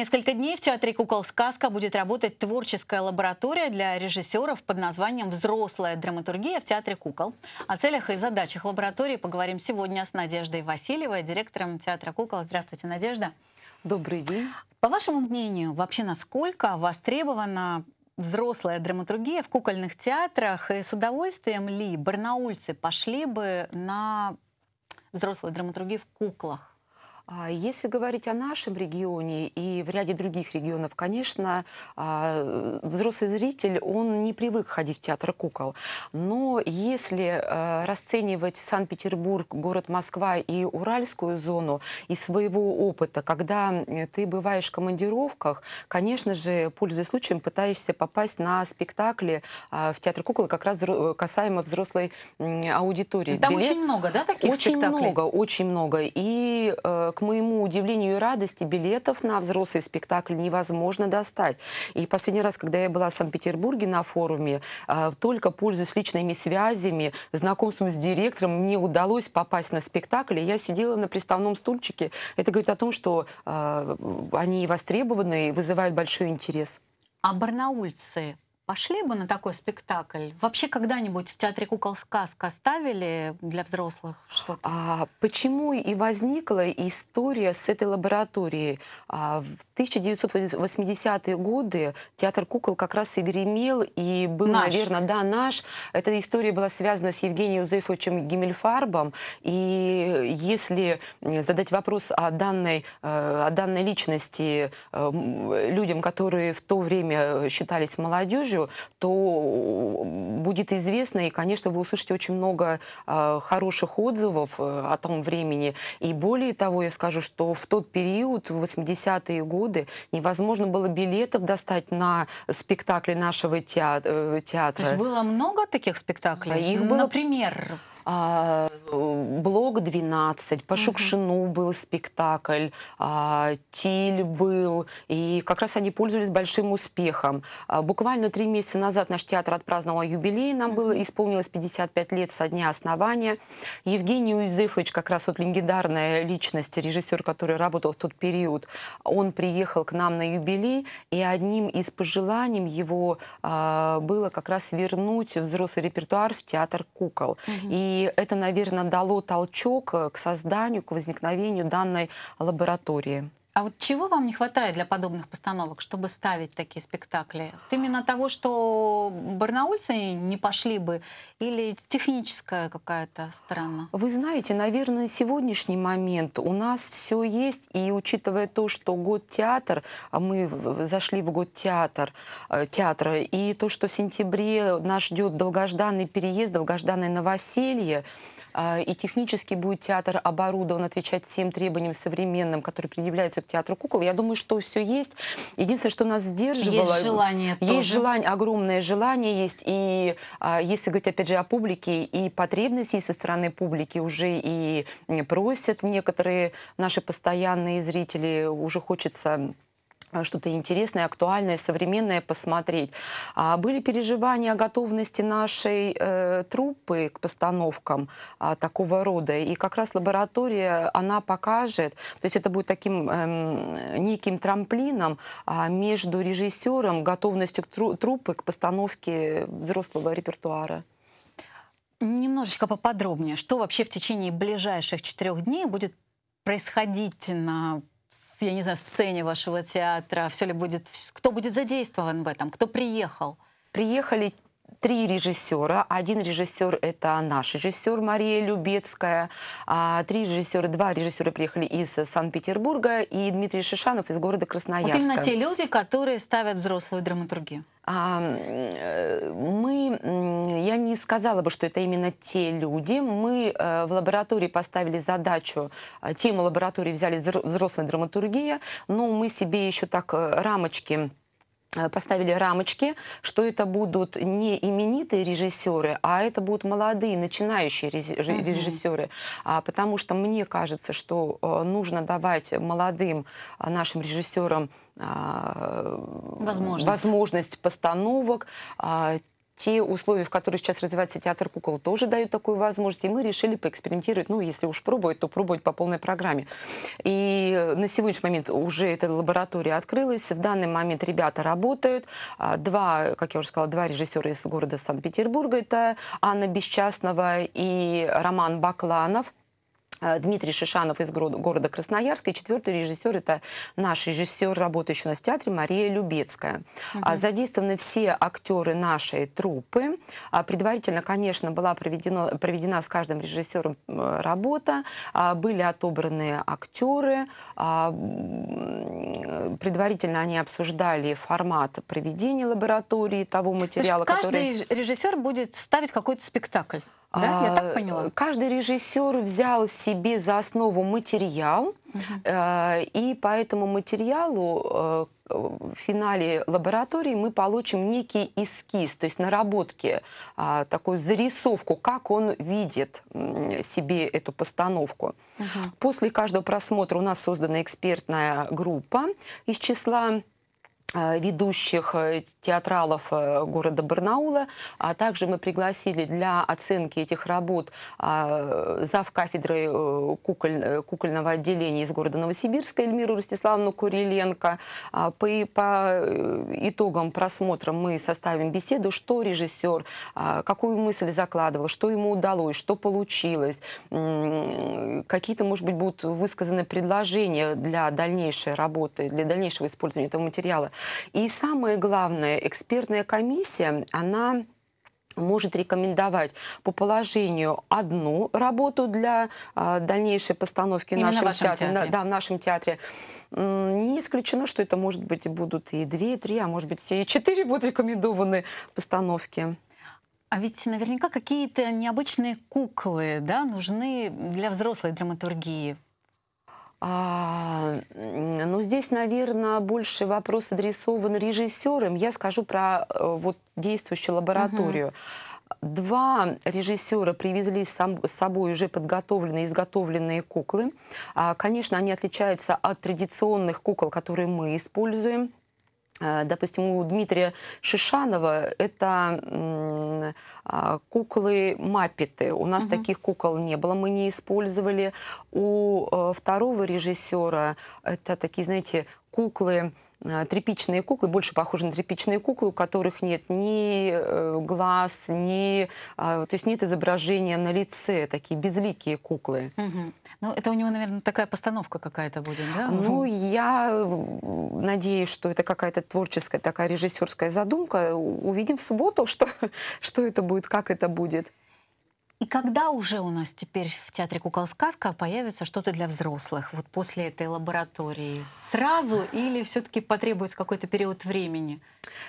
Несколько дней в Театре кукол «Сказка» будет работать творческая лаборатория для режиссеров под названием «Взрослая драматургия в Театре кукол». О целях и задачах лаборатории поговорим сегодня с Надеждой Васильевой, директором Театра кукол. Здравствуйте, Надежда. Добрый день. По вашему мнению, вообще насколько востребована взрослая драматургия в кукольных театрах? И с удовольствием ли барнаульцы пошли бы на взрослую драматургию в куклах? А если говорить о нашем регионе и в ряде других регионов, конечно, а, взрослый зритель, он не привык ходить в театр кукол. Но если а, расценивать Санкт-Петербург, город Москва и Уральскую зону из своего опыта, когда ты бываешь в командировках, конечно же, пользуясь случаем, пытаешься попасть на спектакли в театр кукол, как раз касаемо взрослой аудитории. Там Билет... очень много, да, таких очень спектаклей? Очень много, очень много. И к э, моему удивлению и радости, билетов на взрослый спектакль невозможно достать. И последний раз, когда я была в Санкт-Петербурге на форуме, а, только пользуясь личными связями, знакомством с директором, мне удалось попасть на спектакль. И я сидела на приставном стульчике. Это говорит о том, что а, они востребованы и вызывают большой интерес. А барнаульцы пошли бы на такой спектакль? Вообще когда-нибудь в театре кукол сказка ставили для взрослых что-то? А, почему и возникла история с этой лабораторией? А, в 1980-е годы театр кукол как раз и гремел, и был, наш. наверное, да, наш. Эта история была связана с Евгением Юзефовичем Гимельфарбом. И если задать вопрос о данной, э, о данной личности э, людям, которые в то время э, считались молодежью, продажу, то будет известно, и, конечно, вы услышите очень много а, хороших отзывов э, о том времени. И более того, я скажу, что в тот период, в 80-е годы, невозможно было билетов достать на спектакли нашего театра. Э, театра. То есть было много таких спектаклей? Их было... Например? а, э, «Блок 12», по угу. Шукшину был спектакль, а, «Тиль» был, и как раз они пользовались большим успехом. А, буквально три месяца назад наш театр отпраздновал юбилей, нам было исполнилось 55 лет со дня основания. Евгений Юзефович, как раз вот легендарная личность, режиссер, который работал в тот период, он приехал к нам на юбилей, и одним из пожеланий его а, было как раз вернуть взрослый репертуар в театр кукол. Угу. И и это, наверное, дало толчок э, к созданию, к возникновению данной лаборатории. А вот чего вам не хватает для подобных постановок, чтобы ставить такие спектакли? Именно того, что барнаульцы не пошли бы, или техническая какая-то сторона? Вы знаете, наверное, сегодняшний момент у нас все есть, и учитывая то, что год театр, а мы зашли в год театр, э, театра, и то, что в сентябре нас ждет долгожданный переезд, долгожданное новоселье, а, и технически будет театр оборудован отвечать всем требованиям современным, которые предъявляются к театру кукол. Я думаю, что все есть. Единственное, что нас сдерживало... Есть желание Есть тоже. желание, огромное желание есть. И а, если говорить, опять же, о публике, и потребности со стороны публики уже и просят некоторые наши постоянные зрители, уже хочется а, что-то интересное, актуальное, современное посмотреть. А были переживания о готовности нашей э, труппы к постановкам а, такого рода. И как раз лаборатория, она покажет, то есть это будет таким э, неким трамплином а, между режиссером, готовностью к тру труппы к постановке взрослого репертуара. Немножечко поподробнее, что вообще в течение ближайших четырех дней будет происходить на я не знаю, сцене вашего театра? Все ли будет, кто будет задействован в этом? Кто приехал? Приехали три режиссера. Один режиссер — это наш режиссер Мария Любецкая. А три режиссера, два режиссера приехали из Санкт-Петербурга и Дмитрий Шишанов из города Красноярска. Вот именно те люди, которые ставят взрослую драматургию. А, э, мы, я не сказала бы, что это именно те люди. Мы э, в лаборатории поставили задачу, э, тему лаборатории взяли взрослая драматургия, но ну, мы себе еще так рамочки Э, поставили рамочки, что это будут не именитые режиссеры, а это будут молодые, начинающие режиссеры. Mm-hmm. Потому что мне кажется, что э, нужно давать молодым а, нашим режиссерам а, возможность. возможность постановок, те условия, в которых сейчас развивается театр кукол, тоже дают такую возможность. И мы решили поэкспериментировать, ну, если уж пробовать, то пробовать по полной программе. И на сегодняшний момент уже эта лаборатория открылась. В данный момент ребята работают. А, два, как я уже сказала, два режиссера из города Санкт-Петербурга. Это Анна Бесчастного и Роман Бакланов. Э, Дмитрий Шишанов из города Красноярска. И четвертый режиссер – это наш режиссер, работающий у нас в театре, Мария Любецкая. Угу. Задействованы все актеры нашей труппы. А предварительно, конечно, была проведена, проведена с каждым режиссером э, работа. А, были отобраны актеры. Предварительно они обсуждали формат проведения лаборатории, того материала, То есть каждый который... каждый режиссер будет ставить какой-то спектакль? Да, я так а, поняла. Каждый режиссер взял себе за основу материал, uh-huh. и по этому материалу э, в финале лаборатории мы получим некий эскиз, то есть наработки, а, такую зарисовку, как он видит себе эту постановку. Uh-huh. После каждого просмотра у нас создана экспертная группа из числа Э, ведущих э, театралов э, города Барнаула. А также мы пригласили для оценки этих работ а, зав кафедры куколь, кукольного отделения из города Новосибирска Эльмиру Ростиславовну Куриленко. А, по, по итогам просмотра мы составим беседу, что режиссер, а, какую мысль закладывал, что ему удалось, что получилось. Какие-то, может быть, будут высказаны предложения для дальнейшей работы, для дальнейшего использования этого материала. И самое главное, экспертная комиссия, она может рекомендовать по положению одну работу для э, дальнейшей постановки Именно в нашем в театре. театре. Да, в нашем театре. Не исключено, что это, может быть, будут и две, и три, а может быть, все и четыре будут рекомендованы постановки. А ведь наверняка какие-то необычные куклы да, нужны для взрослой драматургии. А, ну, здесь, наверное, больше вопрос адресован режиссерам. Я скажу про э, вот действующую лабораторию. Угу. Два режиссера привезли с собой уже подготовленные, изготовленные куклы. А, конечно, они отличаются от традиционных кукол, которые мы используем. Э, допустим, у Дмитрия Шишанова это а, куклы Маппеты. У нас угу. таких кукол не было, мы не использовали. У э, второго режиссера это такие, знаете, куклы, э, тряпичные куклы, больше похожи на тряпичные куклы, у которых нет ни э, глаз, ни, э, то есть нет изображения на лице, такие безликие куклы. Угу. Ну, это у него, наверное, такая постановка какая-то будет, да? Ну, я надеюсь, что это какая-то творческая, такая режиссерская задумка. Увидим в субботу, что, что это будет, как это будет. И когда уже у нас теперь в театре кукол сказка появится что-то для взрослых? Вот после этой лаборатории сразу или все-таки потребуется какой-то период времени?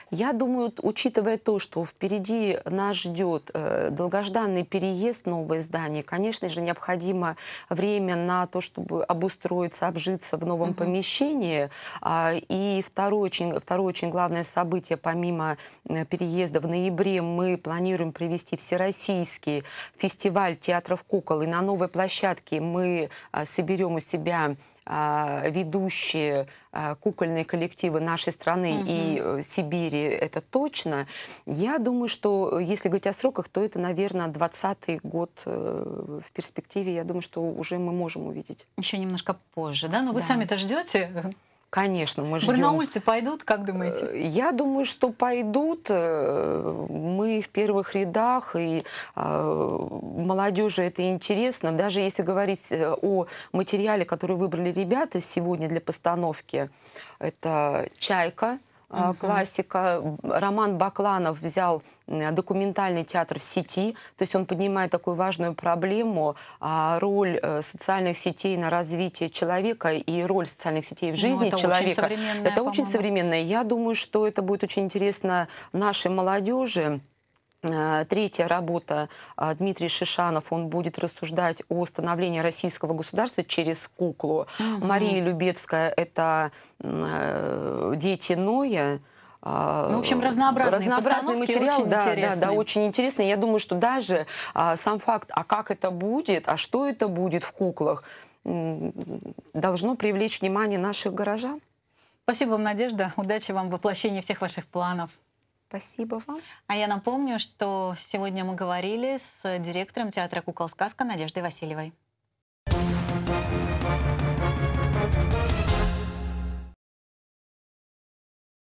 Я думаю, учитывая то, что впереди нас ждет э, долгожданный переезд, в новое здание, конечно же, необходимо время на то, чтобы обустроиться, обжиться в новом угу. помещении. А, и второе очень, второе очень главное событие, помимо э, переезда в ноябре, мы планируем провести всероссийский фестиваль театров кукол, и на новой площадке мы а, соберем у себя а, ведущие а, кукольные коллективы нашей страны угу. и э, Сибири, это точно. Я думаю, что если говорить о сроках, то это, наверное, 20 год э, в перспективе. Я думаю, что уже мы можем увидеть. Еще немножко позже, да? Но ну, вы да. сами-то ждете Конечно, мы ждем. Барнаульцы пойдут, как думаете? Э, я думаю, что пойдут. Э, мы в первых рядах, и э, молодежи это интересно. Даже если говорить о материале, который выбрали ребята сегодня для постановки, это «Чайка», угу. классика. Роман Бакланов взял документальный театр в сети, то есть он поднимает такую важную проблему, а, роль э, социальных сетей на развитие человека и роль социальных сетей в ну, жизни ну, это человека. Очень это очень современное. Я думаю, что это будет очень интересно нашей молодежи. Э, третья работа э, Дмитрий Шишанов, он будет рассуждать о становлении российского государства через куклу. Угу. Мария Любецкая – это э, «Дети Ноя». Ну, в общем, разнообразные разнообразный материал, очень да, да, да, очень интересные. Я думаю, что даже а, сам факт, а как это будет, а что это будет в куклах, должно привлечь внимание наших горожан. Спасибо вам, Надежда. Удачи вам в воплощении всех ваших планов. Спасибо вам. А я напомню, что сегодня мы говорили с директором театра «Кукол-сказка» Надеждой Васильевой.